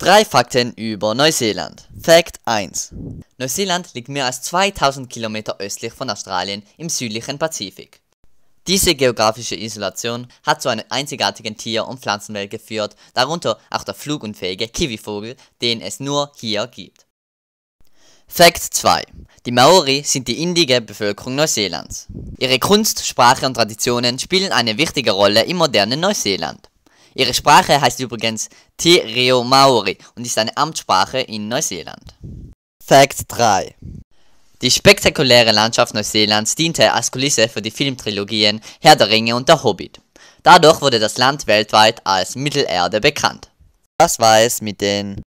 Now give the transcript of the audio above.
Drei Fakten über Neuseeland. Fakt 1. Neuseeland liegt mehr als 2000 Kilometer östlich von Australien im südlichen Pazifik. Diese geografische Isolation hat zu einer einzigartigen Tier- und Pflanzenwelt geführt, darunter auch der flugunfähige Kiwivogel, den es nur hier gibt. Fakt 2. Die Maori sind die indige Bevölkerung Neuseelands. Ihre Kunst, Sprache und Traditionen spielen eine wichtige Rolle im modernen Neuseeland. Ihre Sprache heißt übrigens Te Reo Maori und ist eine Amtssprache in Neuseeland. Fact 3 Die spektakuläre Landschaft Neuseelands diente als Kulisse für die Filmtrilogien Herr der Ringe und Der Hobbit. Dadurch wurde das Land weltweit als Mittelerde bekannt. Das war es mit den